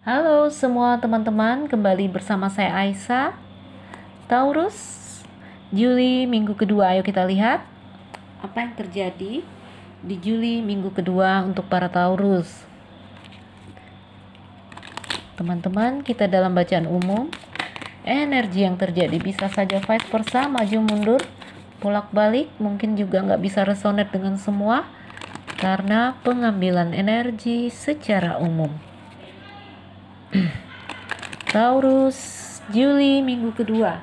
Halo semua teman-teman, kembali bersama saya Aisyah. Taurus, Juli minggu kedua, ayo kita lihat apa yang terjadi di Juli minggu kedua untuk para Taurus. Teman-teman, kita dalam bacaan umum, energi yang terjadi bisa saja vice versa, maju mundur, bolak balik, mungkin juga nggak bisa resonate dengan semua karena pengambilan energi secara umum. Taurus Juli minggu kedua.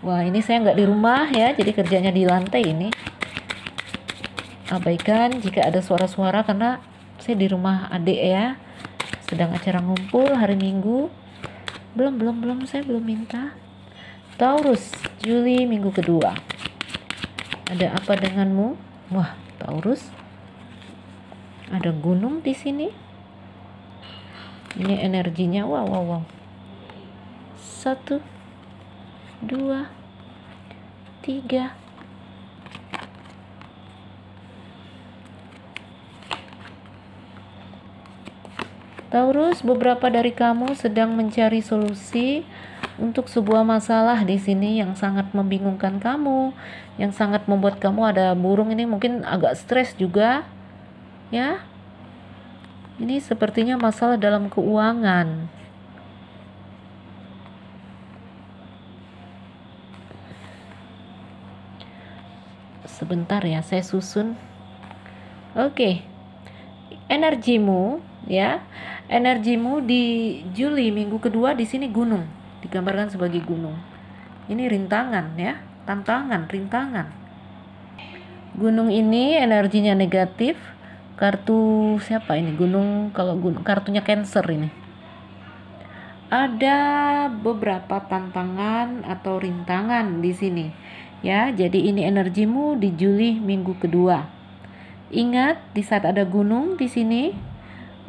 Wah ini saya nggak di rumah ya, jadi kerjanya di lantai ini. Abaikan jika ada suara-suara karena saya di rumah adik ya, sedang acara ngumpul hari Minggu. Belum belum belum saya belum minta. Taurus Juli minggu kedua. Ada apa denganmu? Wah Taurus, ada gunung di sini ini energinya wow wow wow satu dua tiga Taurus, beberapa dari kamu sedang mencari solusi untuk sebuah masalah di sini yang sangat membingungkan kamu, yang sangat membuat kamu ada burung ini mungkin agak stres juga, ya. Ini sepertinya masalah dalam keuangan. Sebentar ya, saya susun. Oke. Energimu ya. Energimu di Juli minggu kedua di sini gunung, digambarkan sebagai gunung. Ini rintangan ya, tantangan, rintangan. Gunung ini energinya negatif, kartu siapa ini gunung kalau gunung kartunya cancer ini ada beberapa tantangan atau rintangan di sini ya jadi ini energimu di Juli minggu kedua ingat di saat ada gunung di sini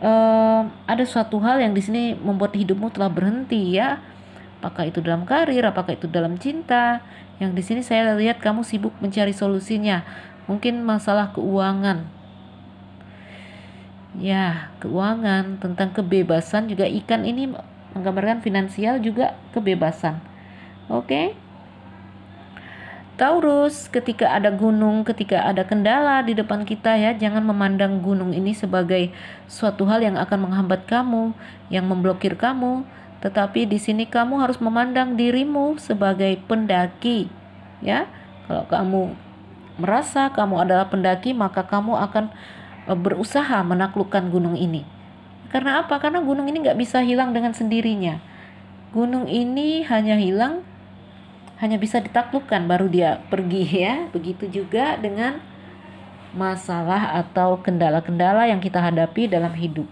eh, ada suatu hal yang di sini membuat hidupmu telah berhenti ya apakah itu dalam karir, apakah itu dalam cinta. Yang di sini saya lihat kamu sibuk mencari solusinya. Mungkin masalah keuangan ya keuangan tentang kebebasan juga ikan ini menggambarkan finansial juga kebebasan oke Taurus, ketika ada gunung, ketika ada kendala di depan kita ya, jangan memandang gunung ini sebagai suatu hal yang akan menghambat kamu, yang memblokir kamu, tetapi di sini kamu harus memandang dirimu sebagai pendaki, ya. Kalau kamu merasa kamu adalah pendaki, maka kamu akan E, berusaha menaklukkan gunung ini. Karena apa? Karena gunung ini nggak bisa hilang dengan sendirinya. Gunung ini hanya hilang, hanya bisa ditaklukkan baru dia pergi ya. Begitu juga dengan masalah atau kendala-kendala yang kita hadapi dalam hidup.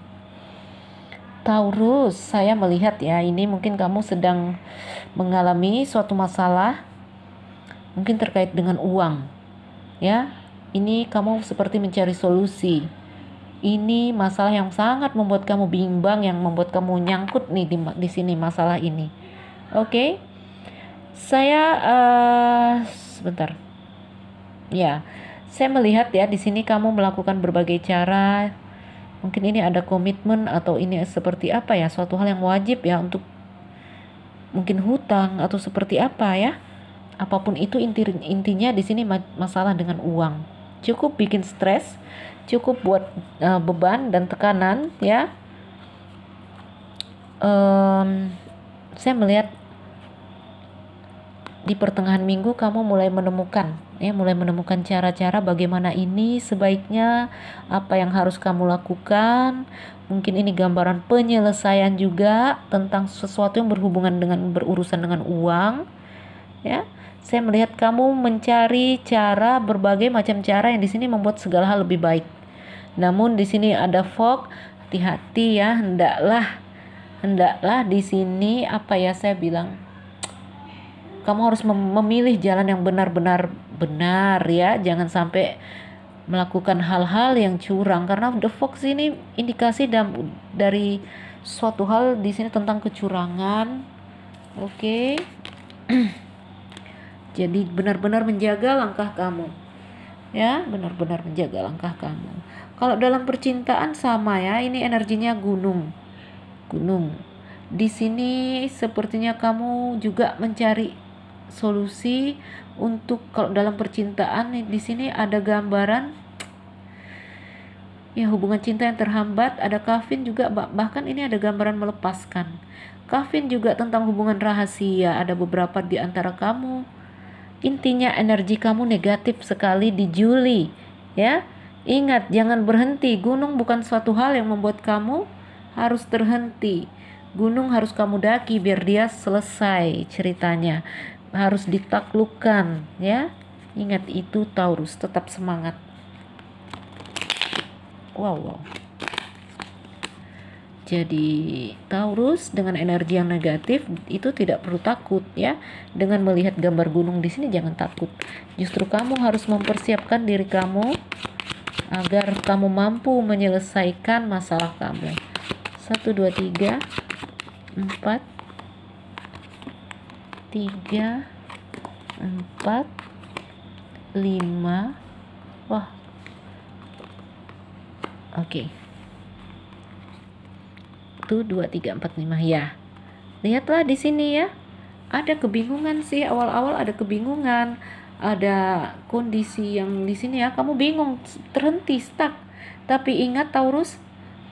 Taurus, saya melihat ya, ini mungkin kamu sedang mengalami suatu masalah, mungkin terkait dengan uang, ya. Ini kamu seperti mencari solusi. Ini masalah yang sangat membuat kamu bimbang, yang membuat kamu nyangkut nih di, di sini masalah ini. Oke, okay? saya uh, sebentar. Ya, saya melihat ya di sini kamu melakukan berbagai cara. Mungkin ini ada komitmen atau ini seperti apa ya, suatu hal yang wajib ya untuk mungkin hutang atau seperti apa ya apapun itu inti intinya di sini masalah dengan uang cukup bikin stres, cukup buat uh, beban dan tekanan ya. Um, saya melihat di pertengahan minggu kamu mulai menemukan ya mulai menemukan cara-cara bagaimana ini sebaiknya apa yang harus kamu lakukan mungkin ini gambaran penyelesaian juga tentang sesuatu yang berhubungan dengan berurusan dengan uang ya saya melihat kamu mencari cara berbagai macam cara yang di sini membuat segala hal lebih baik. Namun di sini ada fog, hati-hati ya, hendaklah hendaklah di sini apa ya saya bilang kamu harus memilih jalan yang benar-benar benar ya, jangan sampai melakukan hal-hal yang curang karena the fox ini indikasi dari suatu hal di sini tentang kecurangan. Oke. Okay. Jadi benar-benar menjaga langkah kamu. Ya, benar-benar menjaga langkah kamu. Kalau dalam percintaan sama ya, ini energinya gunung. Gunung. Di sini sepertinya kamu juga mencari solusi untuk kalau dalam percintaan di sini ada gambaran ya hubungan cinta yang terhambat ada kafin juga bahkan ini ada gambaran melepaskan kafin juga tentang hubungan rahasia ada beberapa di antara kamu Intinya energi kamu negatif sekali di Juli, ya. Ingat, jangan berhenti. Gunung bukan suatu hal yang membuat kamu harus terhenti. Gunung harus kamu daki biar dia selesai ceritanya. Harus ditaklukkan, ya. Ingat itu Taurus, tetap semangat. Wow, wow. Jadi Taurus dengan energi yang negatif itu tidak perlu takut ya. Dengan melihat gambar gunung di sini jangan takut. Justru kamu harus mempersiapkan diri kamu agar kamu mampu menyelesaikan masalah kamu. 1 2 3 4 3 4 5 Wah. Oke. Okay. 1, 2, 3, 4, 5 ya. Lihatlah di sini ya. Ada kebingungan sih awal-awal ada kebingungan, ada kondisi yang di sini ya kamu bingung, terhenti stuck. Tapi ingat Taurus,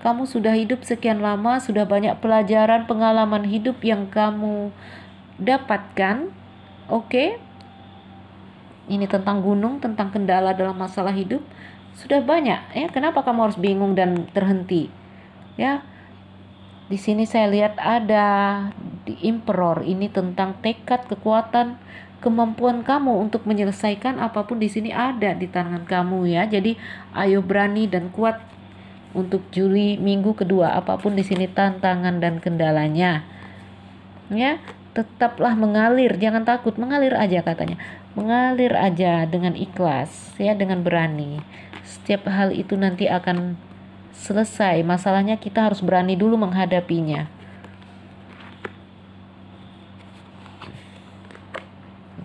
kamu sudah hidup sekian lama, sudah banyak pelajaran, pengalaman hidup yang kamu dapatkan. Oke? Okay? Ini tentang gunung, tentang kendala dalam masalah hidup sudah banyak ya kenapa kamu harus bingung dan terhenti ya di sini saya lihat ada di Emperor ini tentang tekad, kekuatan, kemampuan kamu untuk menyelesaikan apapun di sini ada di tangan kamu ya. Jadi ayo berani dan kuat untuk Juli minggu kedua apapun di sini tantangan dan kendalanya. Ya, tetaplah mengalir, jangan takut, mengalir aja katanya. Mengalir aja dengan ikhlas ya, dengan berani. Setiap hal itu nanti akan selesai. Masalahnya kita harus berani dulu menghadapinya.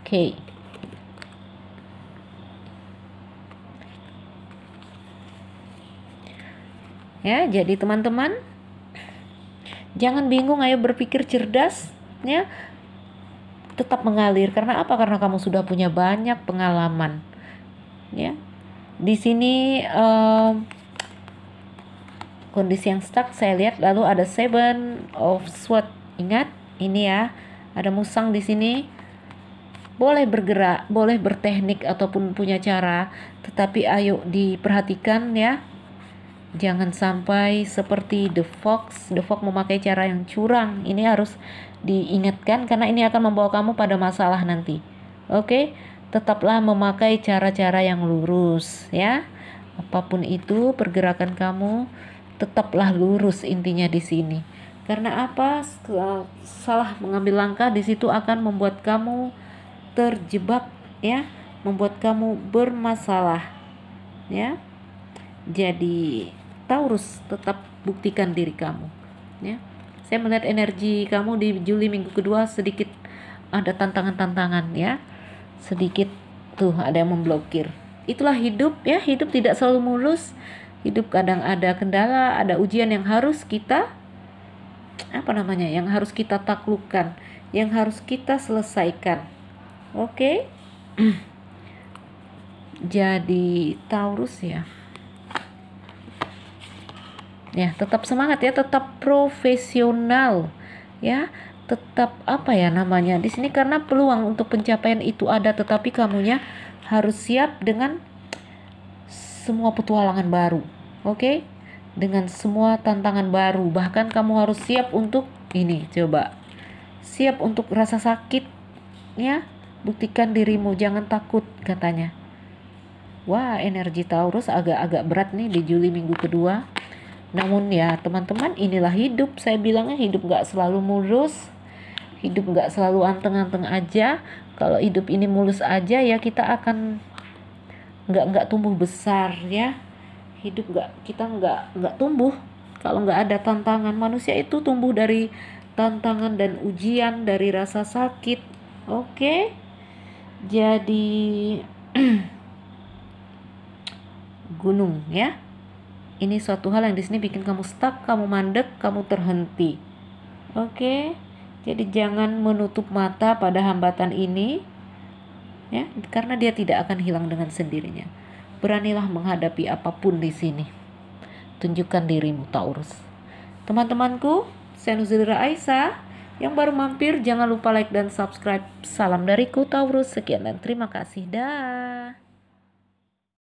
Oke. Okay. Ya, jadi teman-teman jangan bingung ayo berpikir cerdas ya. Tetap mengalir karena apa? Karena kamu sudah punya banyak pengalaman. Ya. Di sini uh, kondisi yang stuck saya lihat lalu ada seven of sword ingat ini ya ada musang di sini boleh bergerak boleh berteknik ataupun punya cara tetapi ayo diperhatikan ya jangan sampai seperti the fox the fox memakai cara yang curang ini harus diingatkan karena ini akan membawa kamu pada masalah nanti oke tetaplah memakai cara-cara yang lurus ya apapun itu pergerakan kamu tetaplah lurus intinya di sini. Karena apa? Eh, salah mengambil langkah di situ akan membuat kamu terjebak ya, membuat kamu bermasalah. Ya. Jadi Taurus tetap buktikan diri kamu ya. Saya melihat energi kamu di Juli minggu kedua sedikit ada tantangan-tantangan ya. Sedikit tuh ada yang memblokir. Itulah hidup ya, hidup tidak selalu mulus hidup kadang ada kendala, ada ujian yang harus kita apa namanya? yang harus kita taklukkan, yang harus kita selesaikan. Oke? Okay? Jadi Taurus ya. Ya, tetap semangat ya, tetap profesional ya tetap apa ya namanya di sini karena peluang untuk pencapaian itu ada tetapi kamunya harus siap dengan semua petualangan baru. Oke? Okay? Dengan semua tantangan baru, bahkan kamu harus siap untuk ini, coba. Siap untuk rasa sakit ya. Buktikan dirimu, jangan takut katanya. Wah, energi Taurus agak-agak berat nih di Juli minggu kedua. Namun ya teman-teman inilah hidup Saya bilangnya hidup gak selalu mulus Hidup gak selalu anteng-anteng aja Kalau hidup ini mulus aja ya kita akan nggak nggak tumbuh besar ya hidup nggak kita nggak nggak tumbuh kalau nggak ada tantangan manusia itu tumbuh dari tantangan dan ujian dari rasa sakit oke jadi gunung ya ini suatu hal yang di sini bikin kamu stuck kamu mandek kamu terhenti oke jadi jangan menutup mata pada hambatan ini ya karena dia tidak akan hilang dengan sendirinya beranilah menghadapi apapun di sini tunjukkan dirimu Taurus teman-temanku saya Nuzulira Aisyah yang baru mampir jangan lupa like dan subscribe salam dariku Taurus sekian dan terima kasih dah